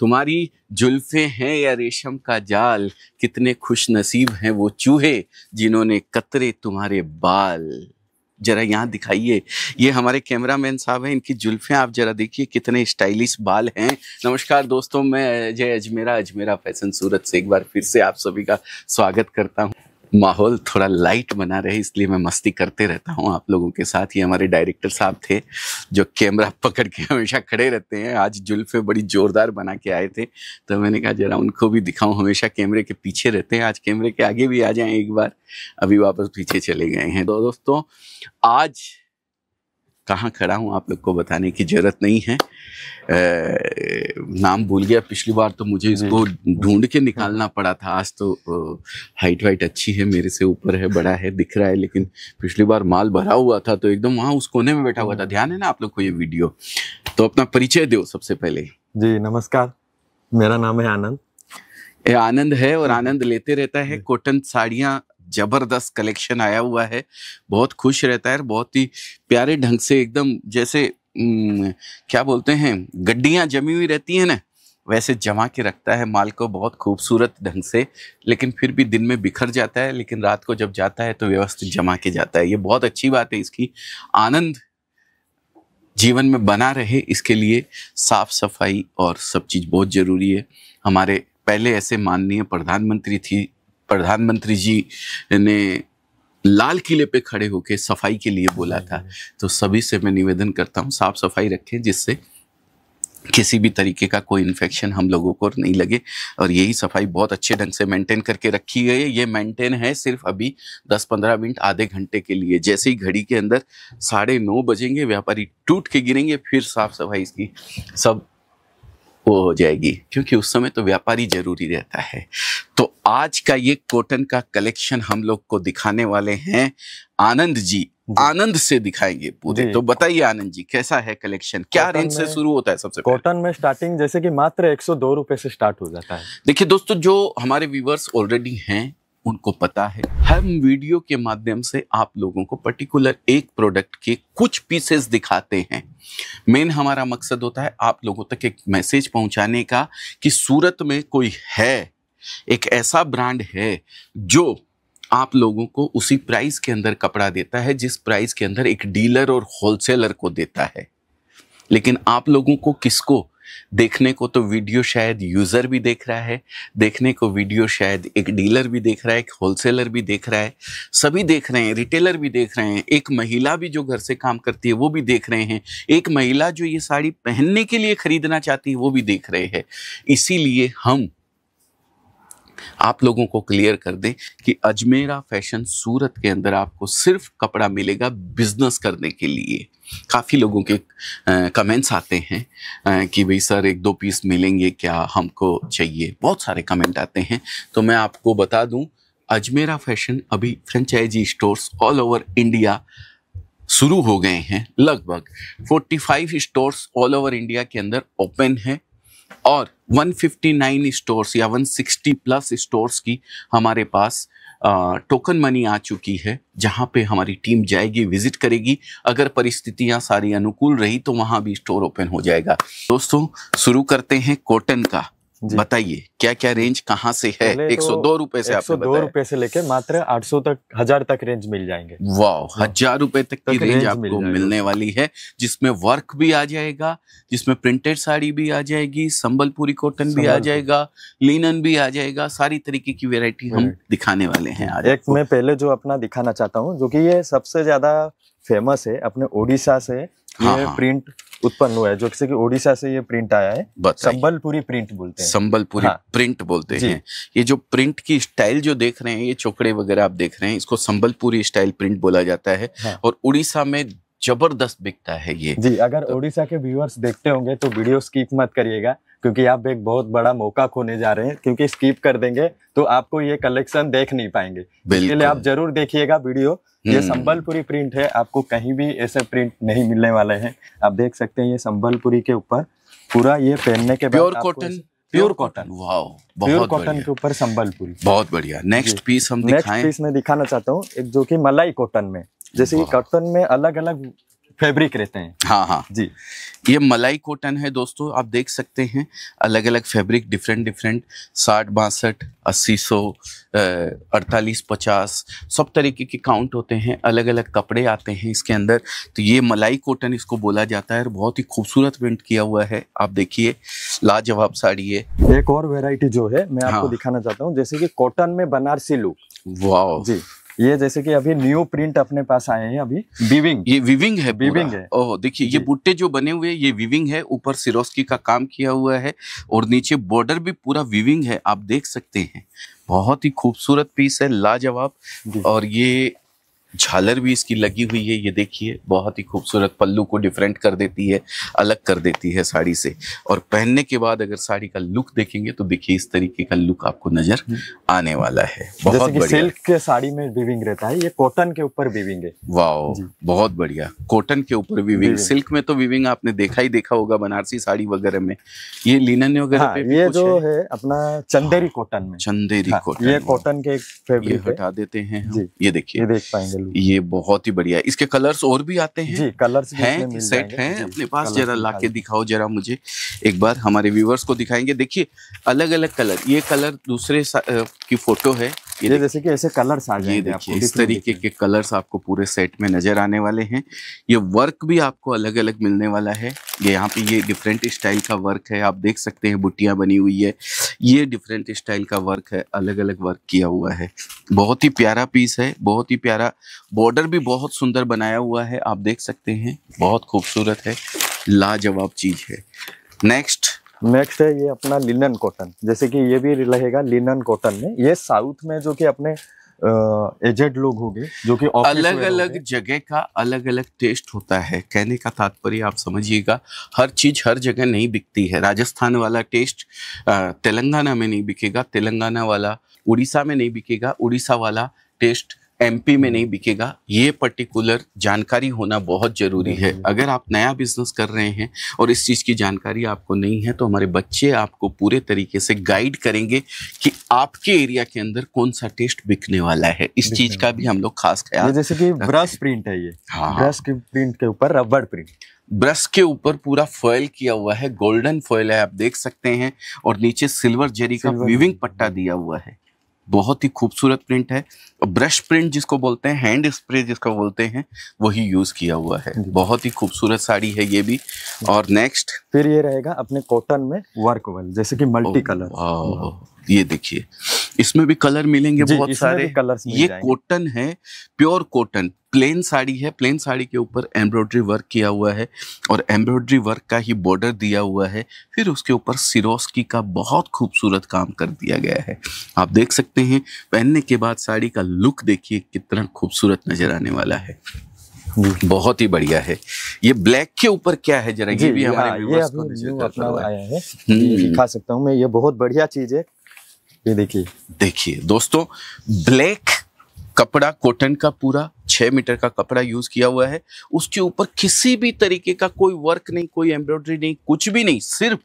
तुम्हारी जुल्फे हैं या रेशम का जाल कितने खुश नसीब हैं वो चूहे जिन्होंने कतरे तुम्हारे बाल जरा यहाँ दिखाइए ये हमारे कैमरामैन साहब हैं इनकी जुल्फे आप जरा देखिए कितने स्टाइलिश बाल हैं नमस्कार दोस्तों मैं अजय अजमेरा अजमेरा फैशन सूरत से एक बार फिर से आप सभी का स्वागत करता हूँ माहौल थोड़ा लाइट बना रहे इसलिए मैं मस्ती करते रहता हूँ आप लोगों के साथ ही हमारे डायरेक्टर साहब थे जो कैमरा पकड़ के हमेशा खड़े रहते हैं आज जुल्फे बड़ी ज़ोरदार बना के आए थे तो मैंने कहा जरा उनको भी दिखाऊँ हमेशा कैमरे के पीछे रहते हैं आज कैमरे के आगे भी आ जाए एक बार अभी वापस पीछे चले गए हैं तो दोस्तों आज कहाँ खड़ा हूँ आप लोग को बताने की ज़रूरत नहीं है आ, नाम भूल गया पिछली बार तो मुझे इसको ढूंढ के निकालना पड़ा था आज तो हाइट वाइट अच्छी है मेरे से ऊपर है बड़ा है दिख रहा है लेकिन पिछली बार माल भरा हुआ था तो एकदम वहाँ उस कोने में बैठा हुआ था ध्यान है ना आप लोग को ये वीडियो तो अपना परिचय दो सबसे पहले जी नमस्कार मेरा नाम है आनंद ये आनंद है और हाँ। आनंद लेते रहता है कॉटन साड़ियाँ जबरदस्त कलेक्शन आया हुआ है बहुत खुश रहता है बहुत ही प्यारे ढंग से एकदम जैसे क्या बोलते हैं गड्डियाँ जमी हुई रहती हैं ना वैसे जमा के रखता है माल को बहुत खूबसूरत ढंग से लेकिन फिर भी दिन में बिखर जाता है लेकिन रात को जब जाता है तो व्यवस्थित जमा के जाता है ये बहुत अच्छी बात है इसकी आनंद जीवन में बना रहे इसके लिए साफ सफाई और सब चीज़ बहुत ज़रूरी है हमारे पहले ऐसे माननीय प्रधानमंत्री थी प्रधानमंत्री जी ने लाल किले पे खड़े होके सफाई के लिए बोला था हम्म। तो सभी से मैं निवेदन करता हूँ साफ सफाई रखें जिससे किसी भी तरीके का कोई इन्फेक्शन हम लोगों को नहीं लगे और यही सफाई बहुत अच्छे ढंग से मेंटेन करके रखी गई है ये मेंटेन है सिर्फ अभी 10-15 मिनट आधे घंटे के लिए जैसे ही घड़ी के अंदर साढ़े नौ बजेंगे व्यापारी टूट के गिरेंगे फिर साफ सफाई इसकी सब वो हो जाएगी क्योंकि उस समय तो व्यापारी जरूरी रहता है तो आज का ये कॉटन का कलेक्शन हम लोग को दिखाने वाले हैं आनंद जी आनंद से दिखाएंगे पूरे तो बताइए आनंद जी कैसा है कलेक्शन क्या रेंज से शुरू होता है सबसे कॉटन में स्टार्टिंग जैसे कि मात्र एक सौ दो रुपए से स्टार्ट हो जाता है देखिए दोस्तों जो हमारे व्यूवर्स ऑलरेडी हैं उनको पता है हम वीडियो के माध्यम से आप लोगों को पर्टिकुलर एक प्रोडक्ट के कुछ पीसेस दिखाते हैं मेन हमारा मकसद होता है आप लोगों तक एक मैसेज पहुंचाने का कि सूरत में कोई है एक ऐसा ब्रांड है जो आप लोगों को उसी प्राइस के अंदर कपड़ा देता है जिस प्राइस के अंदर एक डीलर और होलसेलर को देता है लेकिन आप लोगों को किसको देखने को तो वीडियो शायद यूज़र भी देख रहा है देखने को वीडियो शायद एक डीलर भी देख रहा है एक होलसेलर भी देख रहा है सभी देख रहे हैं रिटेलर भी देख रहे हैं एक महिला भी जो घर से काम करती है वो भी देख रहे हैं एक महिला जो ये साड़ी पहनने के लिए खरीदना चाहती है वो भी देख रहे हैं इसीलिए हम आप लोगों को क्लियर कर दें कि अजमेरा फैशन सूरत के अंदर आपको सिर्फ कपड़ा मिलेगा बिजनेस करने के लिए काफ़ी लोगों के कमेंट्स आते हैं कि भाई सर एक दो पीस मिलेंगे क्या हमको चाहिए बहुत सारे कमेंट आते हैं तो मैं आपको बता दूं अजमेरा फैशन अभी franchisee stores all over India शुरू हो गए हैं लगभग 45 स्टोर्स ऑल ओवर इंडिया के अंदर ओपन है और 159 स्टोर्स या 160 प्लस स्टोर्स की हमारे पास टोकन मनी आ चुकी है जहां पे हमारी टीम जाएगी विजिट करेगी अगर परिस्थितियाँ सारी अनुकूल रही तो वहां भी स्टोर ओपन हो जाएगा दोस्तों शुरू करते हैं कॉटन का बताइए क्या क्या रेंज कहाँ से है तो एक सौ दो रूपये से एक सौ दो रूपये से लेकर मात्र आठ सौ तक हजार तक रेंज मिल जाएंगे वाह हाँ। हजार रूपए तक की रेंज, आपको मिलने वाली है जिसमें वर्क भी आ जाएगा जिसमें प्रिंटेड साड़ी भी आ जाएगी संबलपुरी कॉटन भी आ जाएगा लिनन भी आ जाएगा सारी तरीके की वेरायटी हम दिखाने वाले हैं एक मैं पहले जो अपना दिखाना चाहता हूँ जो की ये सबसे ज्यादा फेमस है अपने ओडिशा से ये हाँ, प्रिंट हाँ। उत्पन्न हुआ है जो कि ओडिशा से ये प्रिंट आया है संबलपुरी प्रिंट बोलते हैं संबलपुरी हाँ, प्रिंट बोलते हैं ये जो प्रिंट की स्टाइल जो देख रहे हैं ये चोकड़े वगैरह आप देख रहे हैं इसको संबलपुरी स्टाइल प्रिंट बोला जाता है हाँ, और उड़ीसा में जबरदस्त बिकता है ये जी अगर तो, के व्यूअर्स देखते होंगे तो वीडियो स्किप मत करिएगा क्योंकि आप एक बहुत बड़ा मौका खोने जा रहे हैं क्योंकि स्कीप कर देंगे तो आपको ये कलेक्शन देख नहीं पाएंगे इसके लिए आप जरूर देखिएगा वीडियो ये हम्म। संबलपुरी प्रिंट है आपको कहीं भी ऐसे प्रिंट नहीं मिलने वाले हैं आप देख सकते हैं ये संबलपुरी के ऊपर पूरा ये पहनने के बाद cotton pure cotton pure cotton के ऊपर संबलपुरी बहुत बढ़िया नेक्स्ट पीस हम नेक्स्ट पीस में दिखाना चाहता हूँ जो की मलाई कॉटन में जैसे कॉटन में अलग अलग फैब्रिक रहते हैं हाँ हाँ जी ये मलाई कॉटन है दोस्तों आप देख सकते हैं अलग अलग फैब्रिक डिफरेंट डिफरेंट साठ बासठ अस्सी सौ अड़तालीस पचास सब तरीके के काउंट होते हैं अलग अलग कपड़े आते हैं इसके अंदर तो ये मलाई कॉटन इसको बोला जाता है और बहुत ही खूबसूरत प्रिंट किया हुआ है आप देखिए लाजवाब साड़ी है एक और वेराइटी जो है मैं हाँ। आपको दिखाना चाहता हूँ जैसे कि कॉटन में बनारसी लू वाह जी ये जैसे कि अभी न्यू प्रिंट अपने पास आए हैं अभी विविंग ये विविंग है विविंग है ओह देखिए ये बुट्टे जो बने हुए हैं ये विविंग है ऊपर सिरोस्की का काम किया हुआ है और नीचे बॉर्डर भी पूरा विविंग है आप देख सकते हैं बहुत ही खूबसूरत पीस है लाजवाब और ये झालर भी इसकी लगी हुई है ये देखिए बहुत ही खूबसूरत पल्लू को डिफरेंट कर देती है अलग कर देती है साड़ी से और पहनने के बाद अगर साड़ी का लुक देखेंगे तो देखिए इस तरीके का लुक आपको नजर हम्म। आने वाला है बहुत सिल्क के साड़ी में वीविंग रहता है ये कॉटन के ऊपर वीविंग है वाह बहुत बढ़िया कॉटन के ऊपर वीविंग सिल्क में तो वीविंग आपने देखा ही देखा होगा बनारसी साड़ी वगैरह में ये लिनन वगैरह हाँ, ये जो है, अपना चंदेरी कॉटन में चंदेरी कॉटन हाँ, ये कॉटन के फेब्रिक हटा देते हैं ये देखिए देख पाएंगे हम्म। ये बहुत ही बढ़िया इसके कलर्स और भी आते हैं जी कलर्स हैं मिल सेट हैं अपने पास जरा ला के दिखाओ जरा मुझे एक बार हमारे व्यूवर्स को दिखाएंगे देखिए अलग अलग कलर ये कलर दूसरे की फोटो है ये, ये जैसे कि ऐसे कलर्स आ जाएंगे देखिए इस तरीके के कलर्स आपको पूरे सेट में नजर आने वाले हैं ये वर्क भी आपको अलग अलग मिलने वाला है ये यहाँ पे ये डिफरेंट स्टाइल का वर्क है आप देख सकते हैं बुटियाँ बनी हुई है ये डिफरेंट स्टाइल का वर्क है अलग अलग वर्क किया हुआ है बहुत ही प्यारा पीस है बहुत ही प्यारा बॉर्डर भी बहुत सुंदर बनाया हुआ है आप देख सकते हैं बहुत खूबसूरत है लाजवाब चीज़ है नेक्स्ट नेक्स्ट है ये अपना लिनन कॉटन जैसे कि ये भी रहेगा लिनन कॉटन में ये साउथ में जो कि अपने एजेड लोग होंगे जो कि अलग अलग जगह का अलग अलग टेस्ट होता है कहने का तात्पर्य आप समझिएगा हर चीज हर जगह नहीं बिकती है राजस्थान वाला टेस्ट तेलंगाना में नहीं बिकेगा तेलंगाना वाला उड़ीसा में नहीं बिकेगा उड़ीसा वाला टेस्ट एमपी में नहीं बिकेगा ये पर्टिकुलर जानकारी होना बहुत ज़रूरी है हम्म। अगर आप नया बिजनेस कर रहे हैं और इस चीज़ की जानकारी आपको नहीं है तो हमारे बच्चे आपको पूरे तरीके से गाइड करेंगे कि आपके एरिया के अंदर कौन सा टेस्ट बिकने वाला है इस चीज़ का भी हम लोग खास ख्याल जैसे कि ब्रश प्रिंट है ये ब्रश हाँ। के प्रिंट के ऊपर रबड़ प्रिंट ब्रश के ऊपर पूरा फॉयल किया हुआ है गोल्डन फॉयल है आप देख सकते हैं और नीचे सिल्वर जेरी का वीविंग पट्टा दिया हुआ है बहुत ही खूबसूरत प्रिंट है ब्रश प्रिंट जिसको बोलते हैं हैंड स्प्रे जिसको बोलते हैं वही यूज़ किया हुआ है बहुत ही खूबसूरत साड़ी है ये भी और नेक्स्ट फिर ये रहेगा अपने कॉटन में वर्क वाल जैसे कि मल्टी कलर ये देखिए इसमें भी कलर मिलेंगे बहुत सारे कलर ये कॉटन है प्योर कॉटन प्लेन साड़ी है प्लेन साड़ी के ऊपर एम्ब्रॉयड्री वर्क किया हुआ है और एम्ब्रॉयड्री वर्क का ही बॉर्डर दिया हुआ है फिर उसके ऊपर सिरोस्की का बहुत खूबसूरत काम कर दिया गया है आप देख सकते हैं पहनने के बाद साड़ी का लुक देखिए कितना खूबसूरत नजर आने वाला है बहुत ही बढ़िया है ये ब्लैक के ऊपर क्या है जरा ये भी हमारे ये को है हम्म। सकता हूँ मैं ये बहुत बढ़िया चीज है ये देखिए देखिए दोस्तों ब्लैक कपड़ा कॉटन का पूरा छः मीटर का कपड़ा यूज़ किया हुआ है उसके ऊपर किसी भी तरीके का कोई वर्क नहीं कोई एम्ब्रॉयडरी नहीं कुछ भी नहीं सिर्फ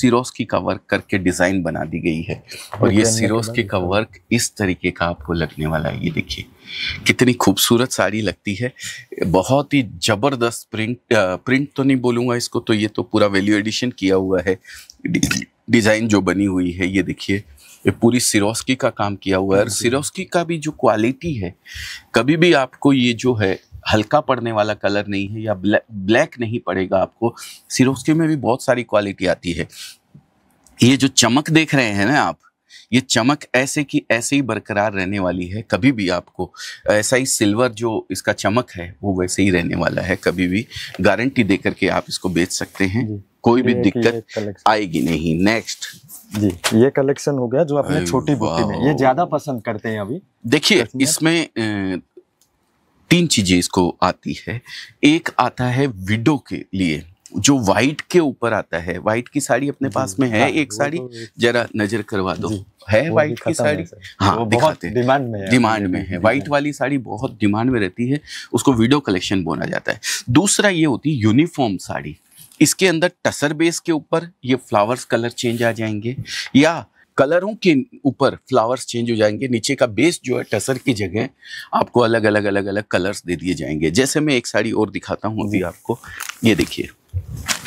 सिरोस्की का वर्क करके डिज़ाइन बना दी गई है और ये सिरोस्की का वर्क इस तरीके का आपको लगने वाला है ये देखिए कितनी खूबसूरत साड़ी लगती है बहुत ही ज़बरदस्त प्रिंट प्रिंट तो नहीं बोलूँगा इसको तो ये तो पूरा वैल्यू एडिशन किया हुआ है डिज़ाइन जो बनी हुई है ये देखिए ये पूरी सिरोस्की का काम किया हुआ है और सिरोस्की का भी जो क्वालिटी है कभी भी आपको ये जो है हल्का पड़ने वाला कलर नहीं है या ब्लैक ब्लैक नहीं पड़ेगा आपको सिरोस्की में भी बहुत सारी क्वालिटी आती है ये जो चमक देख रहे हैं ना आप ये चमक ऐसे की ऐसे ही बरकरार रहने वाली है कभी भी आपको ऐसा ही सिल्वर जो इसका चमक है वो वैसे ही रहने वाला है कभी भी गारंटी देकर के आप इसको बेच सकते हैं कोई भी दिक्कत आएगी नहीं नेक्स्ट जी ये कलेक्शन हो गया जो अपने छोटी बुटी में ये ज्यादा पसंद करते हैं अभी देखिए इसमें तीन चीजें इसको आती है एक आता है विडो के लिए जो वाइट के ऊपर आता है वाइट की साड़ी अपने पास में है हाँ, एक साड़ी तो जरा नजर करवा दो है वाइट की साड़ी हाँ दिखाते डिमांड में डिमांड में है वाइट वाली साड़ी बहुत डिमांड में रहती है उसको वीडियो कलेक्शन बोला जाता है दूसरा ये होती है यूनिफॉर्म साड़ी इसके अंदर टसर बेस के ऊपर ये फ्लावर्स कलर चेंज आ जाएंगे या कलरों के ऊपर फ्लावर्स चेंज हो जाएंगे नीचे का बेस जो है टसर की जगह आपको अलग अलग अलग अलग कलर्स दे दिए जाएंगे जैसे मैं एक साड़ी और दिखाता हूँ अभी आपको ये देखिए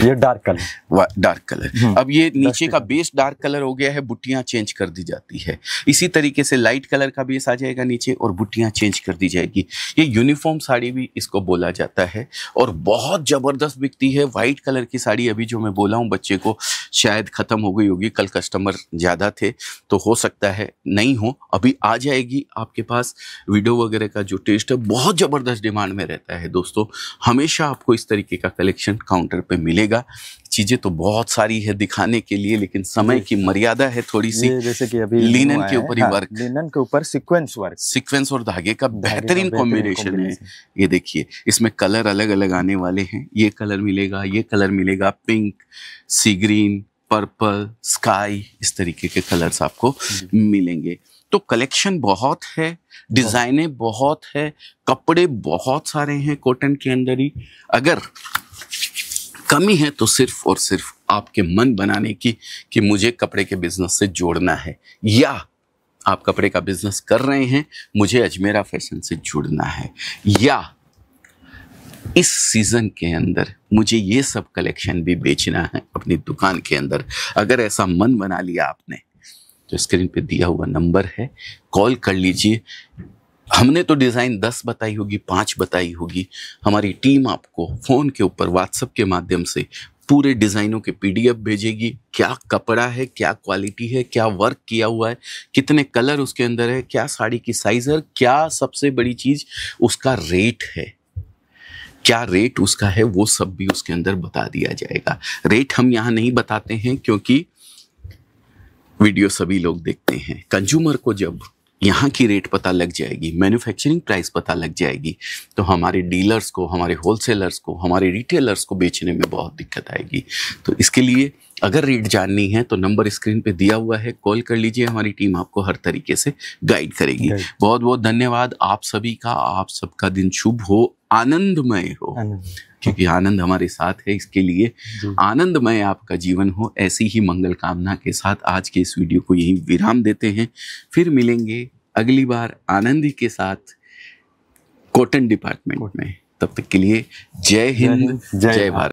ये डार्क कलर डार्क कलर अब ये नीचे का बेस डार्क कलर हो गया है बुटियां चेंज कर दी जाती है इसी तरीके से लाइट कलर का बेस आ जाएगा नीचे और बुटियां चेंज कर दी जाएगी ये यूनिफॉर्म साड़ी भी इसको बोला जाता है और बहुत ज़बरदस्त बिकती है वाइट कलर की साड़ी अभी जो मैं बोला हूँ बच्चे को शायद ख़त्म हो गई होगी कल कस्टमर ज़्यादा थे तो हो सकता है नहीं हो अभी आ जाएगी आपके पास वीडियो वगैरह का जो टेस्ट है बहुत ज़बरदस्त डिमांड में रहता है दोस्तों हमेशा आपको इस तरीके का कलेक्शन काउंटर थिएटर पे मिलेगा चीज़ें तो बहुत सारी है दिखाने के लिए लेकिन समय की मर्यादा है थोड़ी सी जैसे कि अभी लिनन के ऊपर हाँ, वर्क लिनन के ऊपर सीक्वेंस वर्क सीक्वेंस और धागे का बेहतरीन कॉम्बिनेशन है ये देखिए इसमें कलर अलग अलग आने वाले हैं ये कलर मिलेगा ये कलर मिलेगा पिंक सी ग्रीन पर्पल स्काई इस तरीके के कलर्स आपको मिलेंगे तो कलेक्शन बहुत है डिज़ाइने बहुत है कपड़े बहुत सारे हैं कॉटन के अंदर ही अगर कमी है तो सिर्फ और सिर्फ आपके मन बनाने की कि मुझे कपड़े के बिजनेस से जोड़ना है या आप कपड़े का बिजनेस कर रहे हैं मुझे अजमेरा फैशन से जुड़ना है या इस सीज़न के अंदर मुझे ये सब कलेक्शन भी बेचना है अपनी दुकान के अंदर अगर ऐसा मन बना लिया आपने तो स्क्रीन पे दिया हुआ नंबर है कॉल कर लीजिए हमने तो डिज़ाइन दस बताई होगी पाँच बताई होगी हमारी टीम आपको फ़ोन के ऊपर व्हाट्सअप के माध्यम से पूरे डिज़ाइनों के पीडीएफ भेजेगी क्या कपड़ा है क्या क्वालिटी है क्या वर्क किया हुआ है कितने कलर उसके अंदर है क्या साड़ी की साइज़ है क्या सबसे बड़ी चीज़ उसका रेट है क्या रेट उसका है वो सब भी उसके अंदर बता दिया जाएगा रेट हम यहाँ नहीं बताते हैं क्योंकि वीडियो सभी लोग देखते हैं कंज्यूमर को जब यहाँ की रेट पता लग जाएगी मैन्युफैक्चरिंग प्राइस पता लग जाएगी तो हमारे डीलर्स को हमारे होलसेलर्स को हमारे रिटेलर्स को बेचने में बहुत दिक्कत आएगी तो इसके लिए अगर रेट जाननी है तो नंबर स्क्रीन पे दिया हुआ है कॉल कर लीजिए हमारी टीम आपको हर तरीके से गाइड करेगी बहुत बहुत धन्यवाद आप सभी का आप सबका दिन शुभ हो आनंदमय हो क्योंकि आनंद हमारे साथ है इसके लिए आनंदमय आपका जीवन हो ऐसी ही मंगल कामना के साथ आज के इस वीडियो को यही विराम देते हैं फिर मिलेंगे अगली बार आनंद के साथ कॉटन डिपार्टमेंट में तब तक के लिए जय हिंद जय भारत